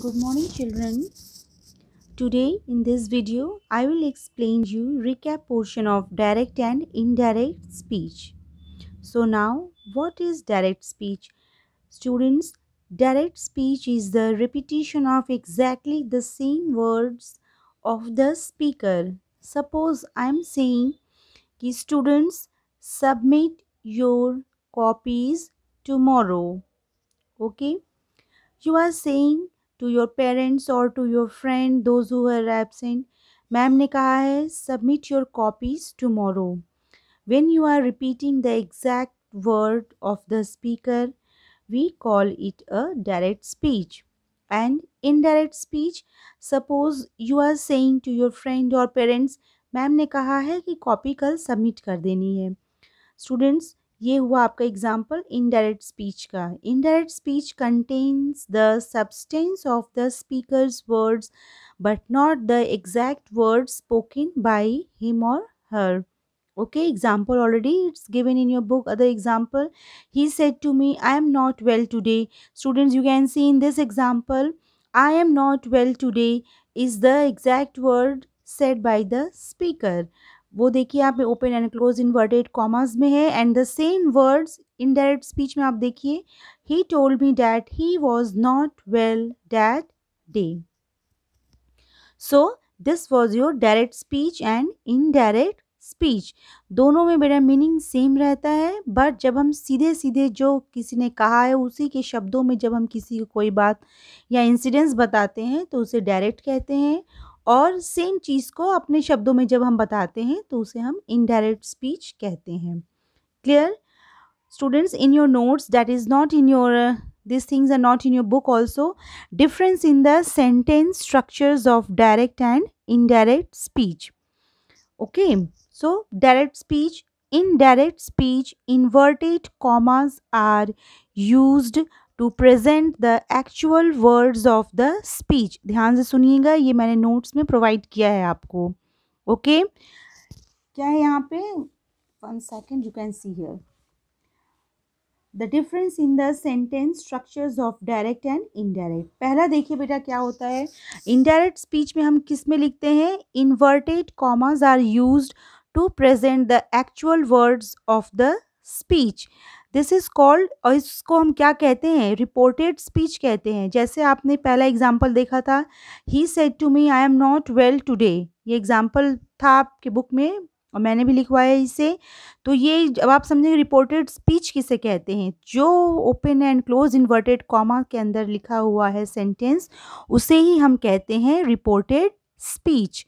good morning children today in this video i will explain you recap portion of direct and indirect speech so now what is direct speech students direct speech is the repetition of exactly the same words of the speaker suppose i am saying ki students submit your copies tomorrow okay you are saying to your parents or to your friend those who are absent ma'am ने कहा है submit your copies tomorrow when you are repeating the exact word of the speaker call it a direct speech and in direct speech suppose you are saying to your friend or parents ma'am ने कहा है कि copy कल submit कर देनी है students ये हुआ आपका एग्जाम्पल indirect speech का indirect speech contains the substance of the speaker's words but not the exact words spoken by him or her okay example already it's given in your book other example he said to me i am not well today students you can see in this example i am not well today is the exact word said by the speaker वो देखिए आप open and close inverted commas में है and the same words indirect speech में आप देखिए he told me that he was not well that day so this was your direct speech and indirect speech दोनों में मेरा मीनिंग सेम रहता है बट जब हम सीधे सीधे जो किसी ने कहा है उसी के शब्दों में जब हम किसी को कोई बात या इंसिडेंस बताते हैं तो उसे डायरेक्ट कहते हैं और सेम चीज़ को अपने शब्दों में जब हम बताते हैं तो उसे हम इनडायरेक्ट स्पीच कहते हैं clear students in your notes that is not in your this things are not in your book also difference in the sentence structures of direct and indirect speech okay so direct speech indirect speech inverted commas are used to present the actual words of the speech ध्यान से सुनिएगा ये मैंने notes में provide किया है आपको okay okay? क्या है यहाँ पे one second you can see here the difference in the sentence structures of direct and indirect पहला देखिए बेटा क्या होता है इनडायरेक्ट स्पीच में हम किस में लिखते हैं inverted commas are use to present the actual words of the speech this is called और इसको हम क्या कहते हैं रिपोर्टेड स्पीच कहते हैं जैसे आपने पहला एग्जाम्पल देखा था he said to me I am not well today ये एग्जाम्पल था आपके बुक में और मैंने भी लिखवाया है इसे तो ये अब आप समझेंगे रिपोर्टेड स्पीच किसे कहते हैं जो open and close inverted comma के अंदर लिखा हुआ है सेंटेंस उसे ही हम कहते हैं रिपोर्टेड स्पीच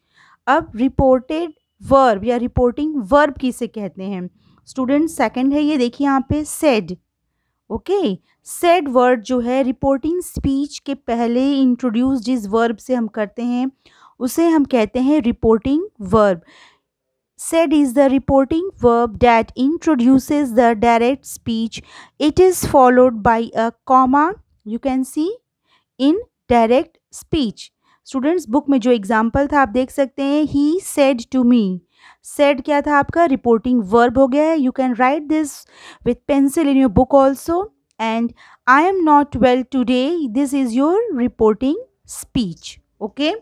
अब रिपोर्टेड वर्ब या रिपोर्टिंग वर्ब किसे कहते हैं स्टूडेंट सेकंड है ये देखिए यहाँ पे सेड ओके सेड वर्ड जो है रिपोर्टिंग स्पीच के पहले इंट्रोड्यूस जिस वर्ब से हम करते हैं उसे हम कहते हैं reporting verb said is the reporting verb that introduce the direct speech it is followed by a comma you can see in direct speech students book में जो एग्जाम्पल था आप देख सकते हैं he said to me said क्या था आपका रिपोर्टिंग वर्ब हो गया है you can write this with pencil in your book also and I am not well today this is your reporting speech okay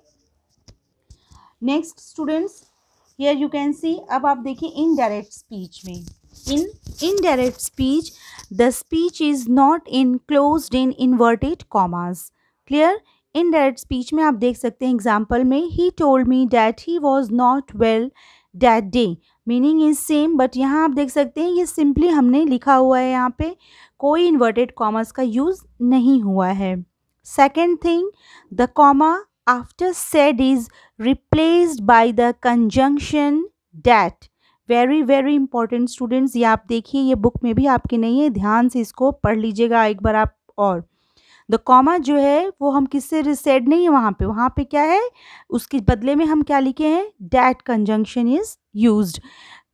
next students here you can see अब आप देखिए indirect speech में in indirect speech the speech is not in close in inverted commas clear indirect speech में आप देख सकते हैं example में he told me that he was not well that day meaning is same but यहाँ आप देख सकते हैं ये सिंपली हमने लिखा हुआ है यहाँ पे कोई इन्वर्टेड कॉमर्स का यूज़ नहीं हुआ है second thing the comma after said is replaced by the conjunction that very very important students ये आप देखिए ये बुक में भी आपके नहीं है ध्यान से इसको पढ़ लीजिएगा एक बार आप और द कॉमा जो है वो हम किससे रिसेड नहीं है वहाँ पे वहाँ पे क्या है उसके बदले में हम क्या लिखे हैं that conjunction is use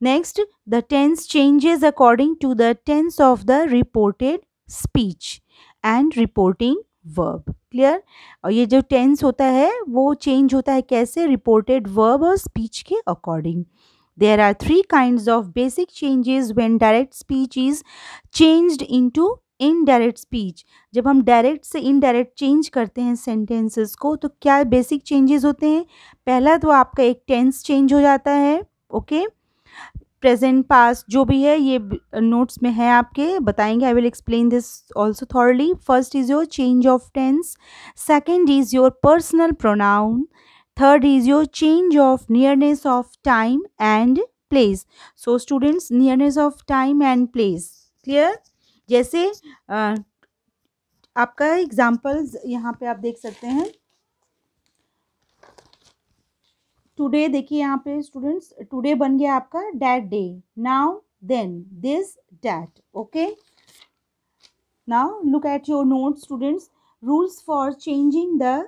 next the tense changes according to the tense of the reported speech and reporting verb clear और ये जो टेंस होता है वो चेंज होता है कैसे रिपोर्टेड वर्ब और स्पीच के according are three kind of basic basic when direct speech is change in to indirect speech जब हम डायरेक्ट से इनडायरेक्ट चेंज करते हैं सेंटेंसेस को तो क्या बेसिक चेंजेस होते हैं पहला तो आपका एक टेंस चेंज हो जाता है ओके प्रेजेंट पास जो भी है ये नोट्स में है आपके बताएंगे I will explain this also thoroughly first is your change of tense second is your personal pronoun third is your change of nearness of time and place so students nearness of time and place clear जैसे आपका example यहाँ पे आप देख सकते हैं today देखिए यहाँ पे स्टूडेंट्स टुडे बन गया आपका that day now then this that okay now look at your note students rules for changing the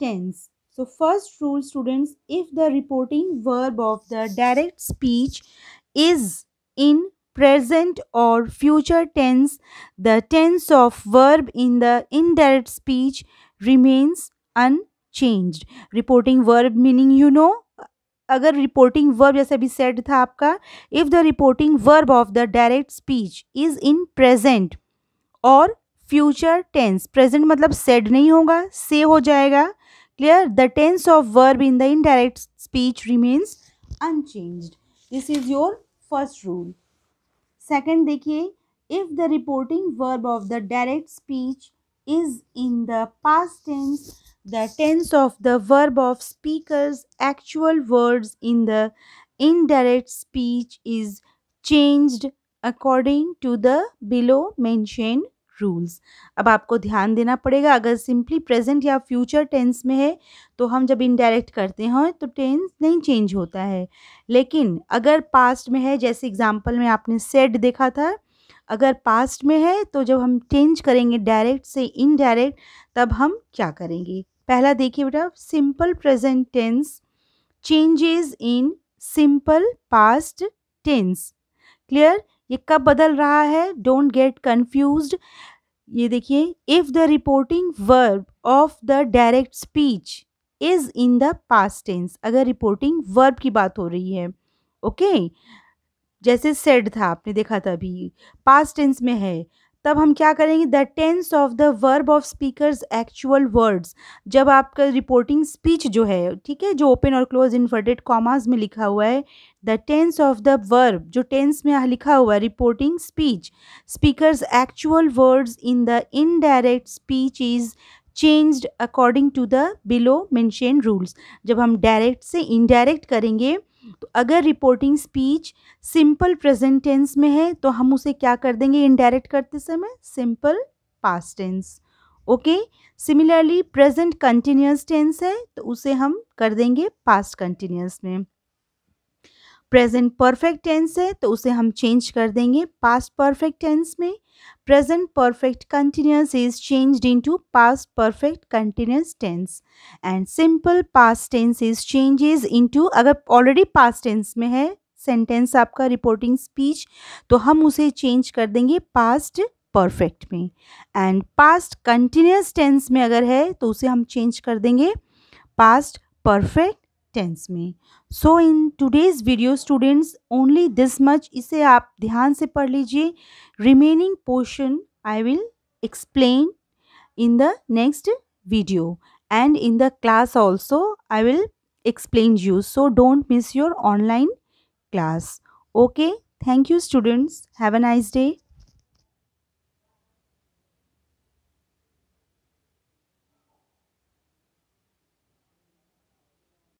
tense so first rule students if the reporting verb of the direct speech is in present or future tense, the tense of verb in the indirect speech remains unchanged. Reporting verb meaning you know अगर reporting verb जैसे अभी said था आपका if the reporting verb of the direct speech is in present और future tense present मतलब said नहीं होगा से हो जाएगा clear the tense of verb in the indirect speech remains unchanged this is your first rule Second देखिए if the reporting verb of the direct speech is in the past tense the tense of the verb of speaker's actual words in the indirect speech is changed according to the below mentioned rules अब आपको ध्यान देना पड़ेगा अगर simply present या future tense में है तो हम जब इनडायरेक्ट करते हैं तो टेंस नहीं चेंज होता है लेकिन अगर पास्ट में है जैसे एग्जाम्पल में आपने सेड देखा था अगर पास्ट में है तो जब हम चेंज करेंगे डायरेक्ट से इनडायरेक्ट तब हम क्या करेंगे पहला देखिए बेटा simple present tense changes in simple past tense clear ये कब बदल रहा है डोंट गेट कन्फ्यूज ये देखिए if the reporting verb of the direct speech is in the past tense अगर रिपोर्टिंग वर्ब की बात हो रही है ओके okay? जैसे सेड था आपने देखा था अभी पास्ट टेंस में है तब हम क्या करेंगे the tense of the verb of speaker's actual words जब आपका रिपोर्टिंग स्पीच जो है ठीक है जो ओपन और क्लोज इन्वर्टेड कॉमाज में लिखा हुआ है the tense of the verb जो टेंस में लिखा हुआ है reporting speech speaker's actual words in the indirect speech is changed according to the below mentioned rules जब हम डायरेक्ट से इनडायरेक्ट करेंगे तो अगर reporting speech simple present tense में है तो हम उसे क्या कर देंगे इनडायरेक्ट करते समय simple past tense okay similarly present continuous tense है तो उसे हम कर देंगे पास्ट कंटिन्यूस में प्रेजेंट परफेक्ट टेंस है तो उसे हम चेंज कर देंगे पास्ट परफेक्ट टेंस में present perfect continuous is in into past perfect continuous tense and simple past tense is changes into अगर ऑलरेडी पास्ट टेंस में है सेंटेंस आपका रिपोर्टिंग स्पीच तो हम उसे चेंज कर देंगे पास्ट परफेक्ट में एंड पास्ट कंटिन्यूस टेंस में अगर है तो उसे हम चेंज कर देंगे पास्ट परफेक्ट टेंस में so in today's video students only this much इसे आप ध्यान से पढ़ लीजिए remaining portion I will explain in the next video and in the class also I will explain you so don't miss your online class okay thank you students have a nice day